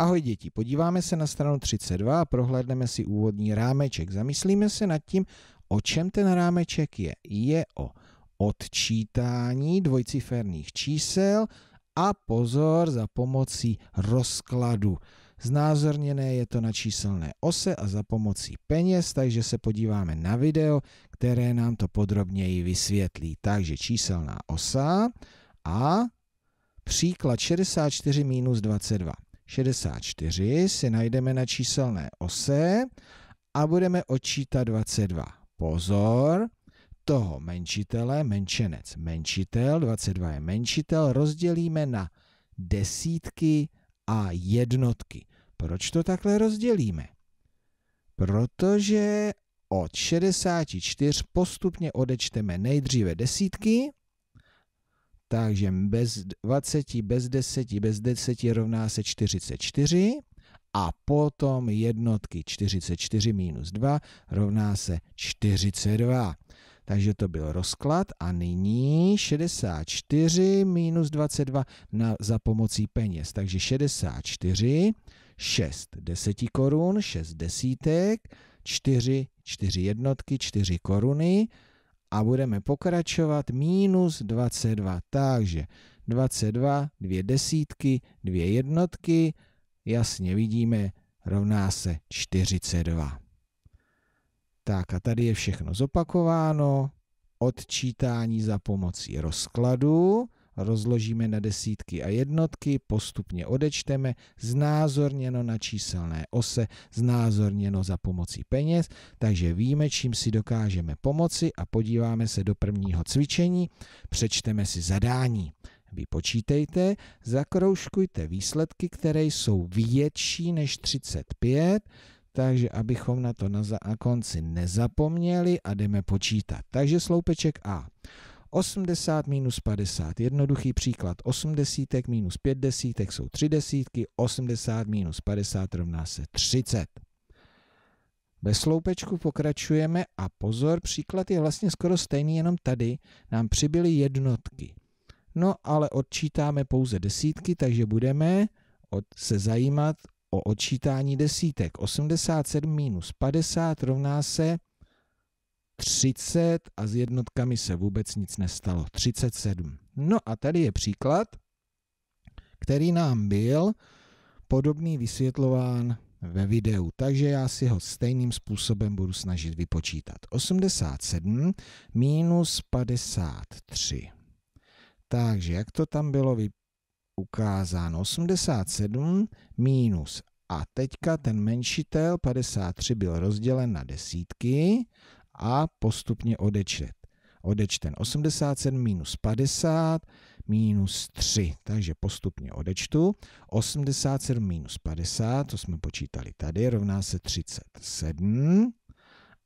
Ahoj děti, podíváme se na stranu 32 a prohlédneme si úvodní rámeček. Zamyslíme se nad tím, o čem ten rámeček je. Je o odčítání dvojciferných čísel a pozor za pomocí rozkladu. Znázorněné je to na číselné ose a za pomocí peněz, takže se podíváme na video, které nám to podrobněji vysvětlí. Takže číselná osa a příklad 64 minus 22. 64 si najdeme na číselné ose a budeme odčítat 22. Pozor, toho menšitele, menšenec, menšitel, 22 je menšitel, rozdělíme na desítky a jednotky. Proč to takhle rozdělíme? Protože od 64 postupně odečteme nejdříve desítky, takže bez 20, bez 10, bez 10 rovná se 44 a potom jednotky 44 minus 2 rovná se 42. Takže to byl rozklad a nyní 64 minus 22 na, za pomocí peněz. Takže 64, 6 deseti korun, 6 desítek, 4, 4 jednotky, 4 koruny, a budeme pokračovat minus 22. Takže 22, dvě desítky, dvě jednotky, jasně vidíme, rovná se 42. Tak a tady je všechno zopakováno, odčítání za pomocí rozkladu, rozložíme na desítky a jednotky, postupně odečteme, znázorněno na číselné ose, znázorněno za pomocí peněz, takže víme, čím si dokážeme pomoci a podíváme se do prvního cvičení, přečteme si zadání. Vypočítejte, zakroužkujte výsledky, které jsou větší než 35, takže abychom na to na, za, na konci nezapomněli a jdeme počítat. Takže sloupeček A. 80 minus 50, jednoduchý příklad. 80 minus 5 desítek jsou 3 desítky, 80 minus 50 rovná se 30. Ve sloupečku pokračujeme a pozor, příklad je vlastně skoro stejný, jenom tady nám přibyly jednotky. No ale odčítáme pouze desítky, takže budeme od, se zajímat o odčítání desítek. 87 minus 50 rovná se 30 a s jednotkami se vůbec nic nestalo. 37. No a tady je příklad, který nám byl podobný vysvětlován ve videu, takže já si ho stejným způsobem budu snažit vypočítat. 87 minus 53. Takže jak to tam bylo ukázáno? 87 minus a teďka ten menšitel 53 byl rozdělen na desítky, a postupně odečet. Odečten 87 minus 50 minus 3, takže postupně odečtu. 87 minus 50, to jsme počítali tady, rovná se 37.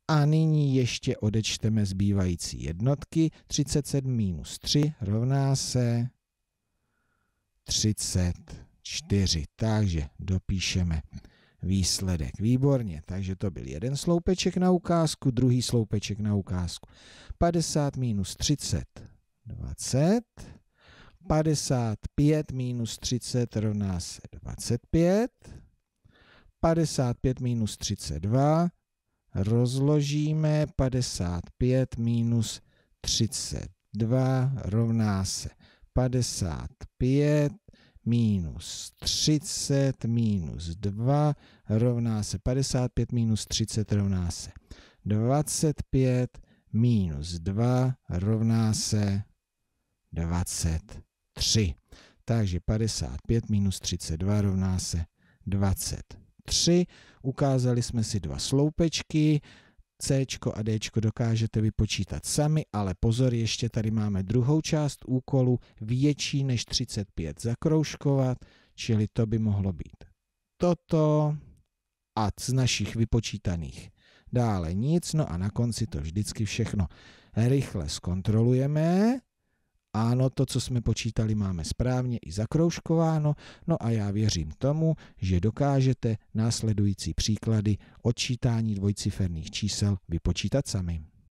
A nyní ještě odečteme zbývající jednotky. 37 minus 3 rovná se 34. Takže dopíšeme výsledek. Výborně, takže to byl jeden sloupeček na ukázku, druhý sloupeček na ukázku. 50 minus 30, 20. 55 minus 30 rovná se 25. 55 minus 32 rozložíme 55 minus 32 rovná se 55 minus 30 minus 2 rovná se 55 minus 30 rovná se 25 minus 2 rovná se 23. Takže 55 minus 32 rovná se 23. Ukázali jsme si dva sloupečky. C a D dokážete vypočítat sami, ale pozor, ještě tady máme druhou část úkolu větší než 35 zakroužkovat, čili to by mohlo být toto a z našich vypočítaných dále nic, no a na konci to vždycky všechno rychle zkontrolujeme ano, to, co jsme počítali, máme správně i zakroužkováno, no a já věřím tomu, že dokážete následující příklady odčítání dvojciferných čísel vypočítat sami.